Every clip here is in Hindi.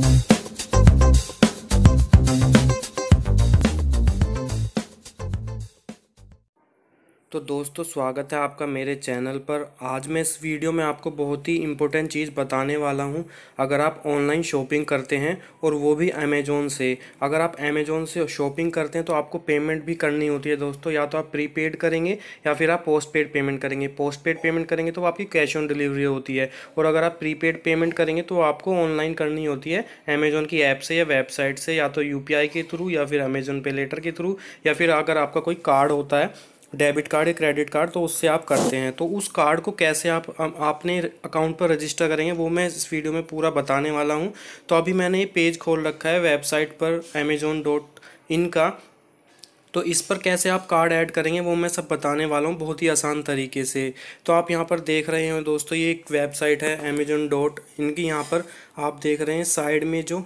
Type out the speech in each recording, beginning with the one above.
Thank you. तो दोस्तों स्वागत है आपका मेरे चैनल पर आज मैं इस वीडियो में आपको बहुत ही इम्पोर्टेंट चीज़ बताने वाला हूं अगर आप ऑनलाइन शॉपिंग करते हैं और वो भी अमेज़ोन से अगर आप अमेज़ोन से शॉपिंग करते हैं तो आपको पेमेंट भी करनी होती है दोस्तों या तो आप प्रीपेड करेंगे या फिर आप पोस्ट पेड पेमेंट करेंगे पोस्ट पेड पेमेंट करेंगे तो आपकी कैश ऑन डिलीवरी होती है और अगर आप प्रीपेड पेमेंट करेंगे तो आपको ऑनलाइन करनी होती है अमेज़ोन की ऐप से या वेबसाइट से या तो यू के थ्रू या फिर अमेज़ोन पे लेटर के थ्रू या फिर अगर आपका कोई कार्ड होता है डेबिट कार्ड या क्रेडिट कार्ड तो उससे आप करते हैं तो उस कार्ड को कैसे आप आपने अकाउंट पर रजिस्टर करेंगे वो मैं इस वीडियो में पूरा बताने वाला हूँ तो अभी मैंने ये पेज खोल रखा है वेबसाइट पर अमेजोन डॉट इन का तो इस पर कैसे आप कार्ड ऐड करेंगे वो मैं सब बताने वाला हूँ बहुत ही आसान तरीके से तो आप यहाँ पर देख रहे हैं दोस्तों ये एक वेबसाइट है अमेजोन डॉट इनकी यहाँ पर आप देख रहे हैं साइड में जो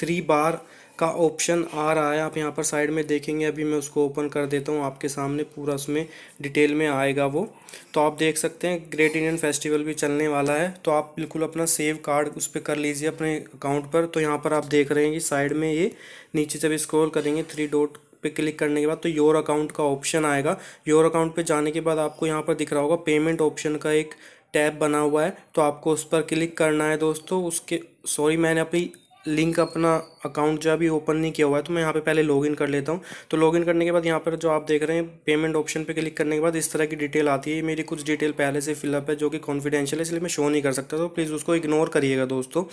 थ्री बार का ऑप्शन आ रहा है आप यहाँ पर साइड में देखेंगे अभी मैं उसको ओपन कर देता हूँ आपके सामने पूरा उसमें डिटेल में आएगा वो तो आप देख सकते हैं ग्रेट इंडियन फेस्टिवल भी चलने वाला है तो आप बिल्कुल अपना सेव कार्ड उस पर कर लीजिए अपने अकाउंट पर तो यहाँ पर आप देख रहे हैं कि साइड में ये नीचे जब स्क्रोल करेंगे थ्री डॉट पे क्लिक करने के बाद तो योर अकाउंट का ऑप्शन आएगा योर अकाउंट पे जाने के बाद आपको यहाँ पर दिख रहा होगा पेमेंट ऑप्शन का एक टैब बना हुआ है तो आपको उस पर क्लिक करना है दोस्तों उसके सॉरी मैंने अपनी लिंक अपना अकाउंट जो अभी ओपन नहीं किया हुआ है तो मैं यहाँ पे पहले लॉगिन कर लेता हूँ तो लॉगिन करने के बाद यहाँ पर जो आप देख रहे हैं पेमेंट ऑप्शन पे क्लिक करने के बाद इस तरह की डिटेल आती है मेरी कुछ डिटेल पहले से फिलअप है जो कि कॉन्फिडेंशियल है इसलिए मैं शो नहीं कर सकता तो प्लीज़ उसको इग्नोर करिएगा दोस्तों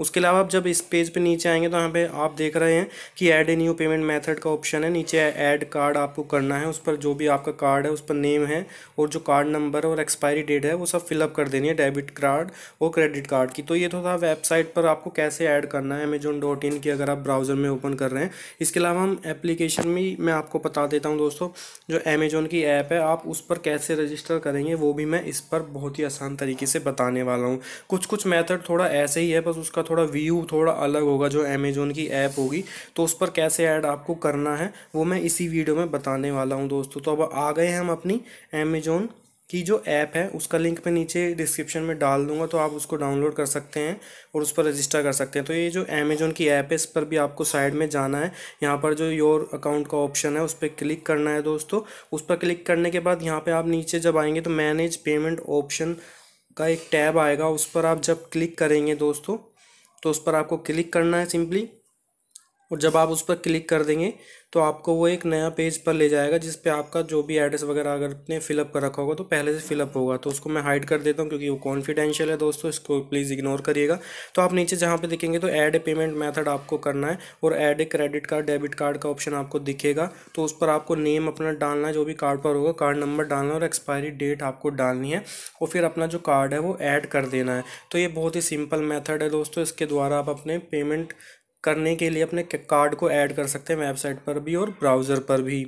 उसके अलावा आप जब इस पेज पे नीचे आएंगे तो यहाँ पे आप देख रहे हैं कि add a new payment method का ऑप्शन है नीचे ऐड कार्ड आपको करना है उस पर जो भी आपका कार्ड है उस पर नेम है और जो कार्ड नंबर और एक्सपायरी डेट है वो सब फिलअप कर देनी है डेबिट कार्ड और क्रेडिट कार्ड की तो ये तो था वेबसाइट पर आपको कैसे ऐड करना है अमेजोन डॉट इन की अगर आप ब्राउज़र में ओपन कर रहे हैं इसके अलावा हम एप्लीकेशन में मैं आपको बता देता हूँ दोस्तों जो अमेजोन की ऐप है आप उस पर कैसे रजिस्टर करेंगे वो भी मैं इस पर बहुत ही आसान तरीके से बताने वाला हूँ कुछ कुछ मैथड थोड़ा ऐसे ही है बस उसका थोड़ा व्यू थोड़ा अलग होगा जो अमेजोन की ऐप होगी तो उस पर कैसे ऐड आपको करना है वो मैं इसी वीडियो में बताने वाला हूँ दोस्तों तो अब आ गए हम अपनी अमेजोन की जो ऐप है उसका लिंक मैं नीचे डिस्क्रिप्शन में डाल दूंगा तो आप उसको डाउनलोड कर सकते हैं और उस पर रजिस्टर कर सकते हैं तो ये जो अमेजोन की ऐप है इस पर भी आपको साइड में जाना है यहाँ पर जो योर अकाउंट का ऑप्शन है उस पर क्लिक करना है दोस्तों उस पर क्लिक करने के बाद यहाँ पर आप नीचे जब आएंगे तो मैनेज पेमेंट ऑप्शन का एक टैब आएगा उस पर आप जब क्लिक करेंगे दोस्तों तो उस पर आपको क्लिक करना है सिंपली और जब आप उस पर क्लिक कर देंगे तो आपको वो एक नया पेज पर ले जाएगा जिस पे आपका जो भी एड्रेस वगैरह अगर आपने फिलअप कर रखा होगा तो पहले से फिलअप होगा तो उसको मैं हाइड कर देता हूँ क्योंकि वो कॉन्फिडेंशियल है दोस्तों इसको प्लीज़ इग्नोर करिएगा तो आप नीचे जहाँ पे देखेंगे तो ऐड पेमेंट मैथड आपको करना है और add credit card debit card का ऑप्शन आपको दिखेगा तो उस पर आपको नेम अपना डालना है जो भी कार्ड पर होगा कार्ड नंबर डालना है और एक्सपायरी डेट आपको डालनी है और फिर अपना जो कार्ड है वो ऐड कर देना है तो ये बहुत ही सिंपल मैथड है दोस्तों इसके द्वारा आप अपने पेमेंट करने के लिए अपने कार्ड को ऐड कर सकते हैं वेबसाइट पर भी और ब्राउज़र पर भी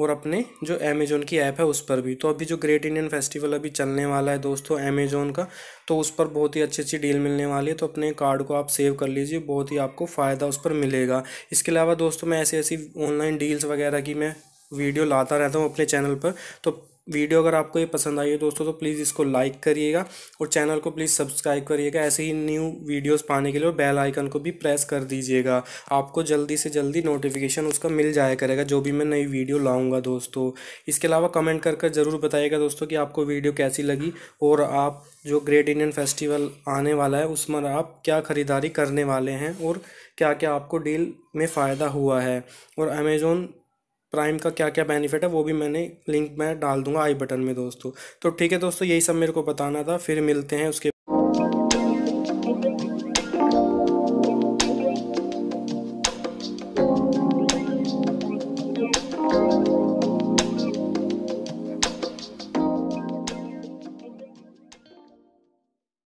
और अपने जो अमेज़ोन की ऐप है उस पर भी तो अभी जो ग्रेट इंडियन फेस्टिवल अभी चलने वाला है दोस्तों अमेज़ोन का तो उस पर बहुत ही अच्छी अच्छी डील मिलने वाली है तो अपने कार्ड को आप सेव कर लीजिए बहुत ही आपको फ़ायदा उस पर मिलेगा इसके अलावा दोस्तों मैं ऐसी ऐसी ऑनलाइन डील्स वगैरह की मैं वीडियो लाता रहता हूँ अपने चैनल पर तो वीडियो अगर आपको ये पसंद आई है दोस्तों तो प्लीज़ इसको लाइक करिएगा और चैनल को प्लीज़ सब्सक्राइब करिएगा ऐसे ही न्यू वीडियोस पाने के लिए और बेल आइकन को भी प्रेस कर दीजिएगा आपको जल्दी से जल्दी नोटिफिकेशन उसका मिल जाया करेगा जो भी मैं नई वीडियो लाऊंगा दोस्तों इसके अलावा कमेंट कर कर ज़रूर बताइएगा दोस्तों कि आपको वीडियो कैसी लगी और आप जो ग्रेट इंडियन फेस्टिवल आने वाला है उसमें आप क्या ख़रीदारी करने वाले हैं और क्या क्या आपको डील में फ़ायदा हुआ है और अमेज़ोन प्राइम का क्या क्या बेनिफिट है वो भी मैंने लिंक में डाल दूंगा आई बटन में दोस्तों तो ठीक है दोस्तों यही सब मेरे को बताना था फिर मिलते हैं उसके